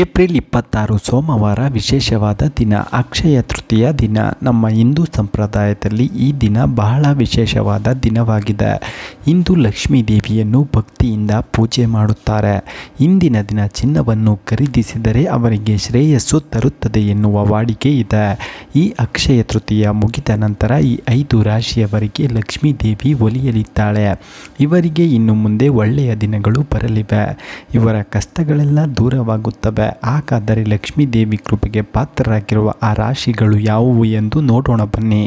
April ಇಪ್ಪತ್ತಾರು ಸೋಮವಾರ ವಿಶೇಷವಾದ ದಿನ ಅಕ್ಷಯ ತೃತೀಯ ದಿನ ನಮ್ಮ ಹಿಂದೂ ಸಂಪ್ರದಾಯದಲ್ಲಿ ಈ ದಿನ ಬಹಳ ವಿಶೇಷವಾದ ದಿನವಾಗಿದೆ ಇಂದು ಲಕ್ಷ್ಮೀ ದೇವಿಯನ್ನು ಭಕ್ತಿಯಿಂದ ಪೂಜೆ ಮಾಡುತ್ತಾರೆ ಇಂದಿನ ದಿನ ಚಿನ್ನವನ್ನು ಖರೀದಿಸಿದರೆ ಅವರಿಗೆ ಶ್ರೇಯಸ್ಸು ತರುತ್ತದೆ ಎನ್ನುವ ವಾಡಿಕೆ ಇದೆ ಈ ಅಕ್ಷಯ ತೃತೀಯ ಮುಗಿದ ನಂತರ ಈ ಐದು ರಾಶಿಯವರಿಗೆ ಲಕ್ಷ್ಮೀ ದೇವಿ ಒಲಿಯಲಿದ್ದಾಳೆ ಇವರಿಗೆ ಇನ್ನು ಮುಂದೆ ಒಳ್ಳೆಯ ದಿನಗಳು ಬರಲಿವೆ ಇವರ ಕಷ್ಟಗಳೆಲ್ಲ ದೂರವಾಗುತ್ತವೆ ಇವೆ ಹಾಗಾದರೆ ದೇವಿ ಕೃಪೆಗೆ ಪಾತ್ರರಾಗಿರುವ ಆ ರಾಶಿಗಳು ಯಾವುವು ಎಂದು ನೋಡೋಣ ಬನ್ನಿ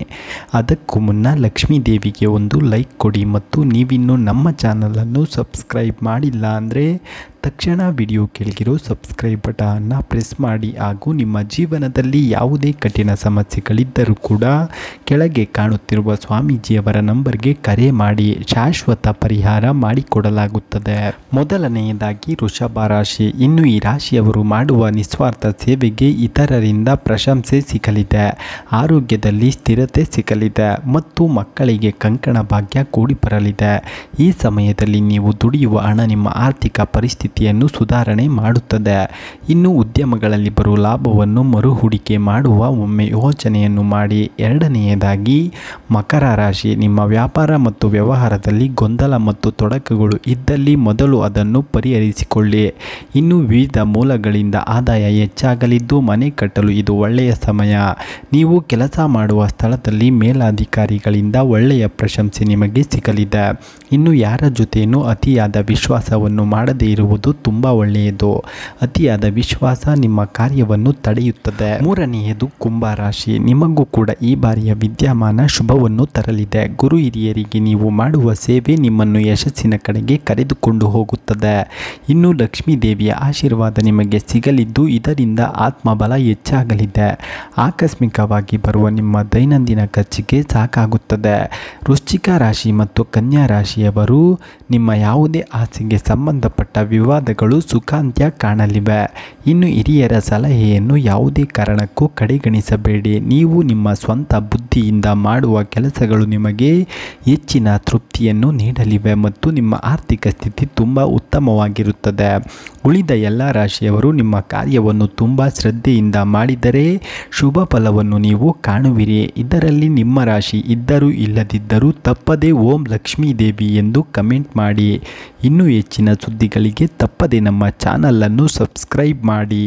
ಅದಕ್ಕೂ ಮುನ್ನ ದೇವಿಗೆ ಒಂದು ಲೈಕ್ ಕೊಡಿ ಮತ್ತು ನೀವಿನ್ನೂ ನಮ್ಮ ಚಾನಲನ್ನು ಸಬ್ಸ್ಕ್ರೈಬ್ ಮಾಡಿಲ್ಲ ಅಂದರೆ ತಕ್ಷಣ ವಿಡಿಯೋ ಕೆಳಗಿರೋ ಸಬ್ಸ್ಕ್ರೈಬ್ ಬಟನ್ನ ಪ್ರೆಸ್ ಮಾಡಿ ಹಾಗೂ ನಿಮ್ಮ ಜೀವನದಲ್ಲಿ ಯಾವುದೇ ಕಠಿಣ ಸಮಸ್ಯೆಗಳಿದ್ದರೂ ಕೂಡ ಕೆಳಗೆ ಕಾಣುತ್ತಿರುವ ಸ್ವಾಮೀಜಿಯವರ ನಂಬರ್ಗೆ ಕರೆ ಮಾಡಿ ಶಾಶ್ವತ ಪರಿಹಾರ ಮಾಡಿಕೊಡಲಾಗುತ್ತದೆ ಮೊದಲನೆಯದಾಗಿ ವೃಷಭ ರಾಶಿ ಇನ್ನು ಈ ರಾಶಿಯವರು ಮಾಡುವ ನಿಸ್ವಾರ್ಥ ಸೇವೆಗೆ ಇತರರಿಂದ ಪ್ರಶಂಸೆ ಸಿಗಲಿದೆ ಆರೋಗ್ಯದಲ್ಲಿ ಸ್ಥಿರತೆ ಸಿಗಲಿದೆ ಮತ್ತು ಮಕ್ಕಳಿಗೆ ಕಂಕಣ ಭಾಗ್ಯ ಕೂಡಿ ಬರಲಿದೆ ಈ ಸಮಯದಲ್ಲಿ ನೀವು ದುಡಿಯುವ ಹಣ ನಿಮ್ಮ ಆರ್ಥಿಕ ಪರಿಸ್ಥಿತಿ ಸ್ಥಿತಿಯನ್ನು ಸುಧಾರಣೆ ಮಾಡುತ್ತದೆ ಇನ್ನು ಉದ್ಯಮಗಳಲ್ಲಿ ಬರುವ ಲಾಭವನ್ನು ಮರುಹೂಡಿಕೆ ಮಾಡುವ ಒಮ್ಮೆ ಯೋಚನೆಯನ್ನು ಮಾಡಿ ಎರಡನೆಯದಾಗಿ ಮಕರ ರಾಶಿ ನಿಮ್ಮ ವ್ಯಾಪಾರ ಮತ್ತು ವ್ಯವಹಾರದಲ್ಲಿ ಗೊಂದಲ ಮತ್ತು ತೊಡಕುಗಳು ಇದ್ದಲ್ಲಿ ಮೊದಲು ಅದನ್ನು ಪರಿಹರಿಸಿಕೊಳ್ಳಿ ಇನ್ನು ವಿವಿಧ ಮೂಲಗಳಿಂದ ಆದಾಯ ಹೆಚ್ಚಾಗಲಿದ್ದು ಮನೆ ಕಟ್ಟಲು ಇದು ಒಳ್ಳೆಯ ಸಮಯ ನೀವು ಕೆಲಸ ಮಾಡುವ ಸ್ಥಳದಲ್ಲಿ ಮೇಲಾಧಿಕಾರಿಗಳಿಂದ ಒಳ್ಳೆಯ ಪ್ರಶಂಸೆ ನಿಮಗೆ ಸಿಗಲಿದೆ ಇನ್ನು ಯಾರ ಜೊತೆಯೂ ಅತಿಯಾದ ವಿಶ್ವಾಸವನ್ನು ಮಾಡದೇ ಇರುವುದು ಮಾಡುವುದು ತುಂಬ ಒಳ್ಳೆಯದು ಅತಿಯಾದ ವಿಶ್ವಾಸ ನಿಮ್ಮ ಕಾರ್ಯವನ್ನು ತಡೆಯುತ್ತದೆ ಮೂರನೆಯದು ರಾಶಿ ನಿಮಗೂ ಕೂಡ ಈ ಬಾರಿಯ ವಿದ್ಯಮಾನ ಶುಭವನ್ನು ತರಲಿದೆ ಗುರು ಹಿರಿಯರಿಗೆ ನೀವು ಮಾಡುವ ಸೇವೆ ನಿಮ್ಮನ್ನು ಯಶಸ್ಸಿನ ಕಡೆಗೆ ಕರೆದುಕೊಂಡು ಹೋಗುತ್ತದೆ ಇನ್ನು ಲಕ್ಷ್ಮೀ ದೇವಿಯ ಆಶೀರ್ವಾದ ನಿಮಗೆ ಸಿಗಲಿದ್ದು ಇದರಿಂದ ಆತ್ಮಬಲ ಹೆಚ್ಚಾಗಲಿದೆ ಆಕಸ್ಮಿಕವಾಗಿ ಬರುವ ನಿಮ್ಮ ದೈನಂದಿನ ಖರ್ಚಿಗೆ ಸಾಕಾಗುತ್ತದೆ ವೃಶ್ಚಿಕ ರಾಶಿ ಮತ್ತು ಕನ್ಯಾ ರಾಶಿಯವರು ನಿಮ್ಮ ಯಾವುದೇ ಆಸೆಗೆ ಸಂಬಂಧಪಟ್ಟ ವಿ ವಿವಾದಗಳು ಸುಖಾಂತ್ಯ ಕಾಣಲಿವೆ ಇನ್ನು ಹಿರಿಯರ ಸಲಹೆಯನ್ನು ಯಾವುದೇ ಕಾರಣಕ್ಕೂ ಕಡೆಗಣಿಸಬೇಡಿ ನೀವು ನಿಮ್ಮ ಸ್ವಂತ ಬುದ್ಧಿಯಿಂದ ಮಾಡುವ ಕೆಲಸಗಳು ನಿಮಗೆ ಹೆಚ್ಚಿನ ತೃಪ್ತಿಯನ್ನು ನೀಡಲಿವೆ ಮತ್ತು ನಿಮ್ಮ ಆರ್ಥಿಕ ಸ್ಥಿತಿ ತುಂಬ ಉತ್ತಮವಾಗಿರುತ್ತದೆ ಉಳಿದ ಎಲ್ಲ ರಾಶಿಯವರು ನಿಮ್ಮ ಕಾರ್ಯವನ್ನು ತುಂಬ ಶ್ರದ್ಧೆಯಿಂದ ಮಾಡಿದರೆ ಶುಭ ಫಲವನ್ನು ನೀವು ಕಾಣುವಿರಿ ಇದರಲ್ಲಿ ನಿಮ್ಮ ರಾಶಿ ಇದ್ದರೂ ಇಲ್ಲದಿದ್ದರೂ ತಪ್ಪದೇ ಓಂ ಲಕ್ಷ್ಮೀ ದೇವಿ ಎಂದು ಕಮೆಂಟ್ ಮಾಡಿ ಇನ್ನೂ ಹೆಚ್ಚಿನ ಸುದ್ದಿಗಳಿಗೆ ತಪ್ಪದೆ ನಮ್ಮ ಚಾನಲನ್ನು ಸಬ್ಸ್ಕ್ರೈಬ್ ಮಾಡಿ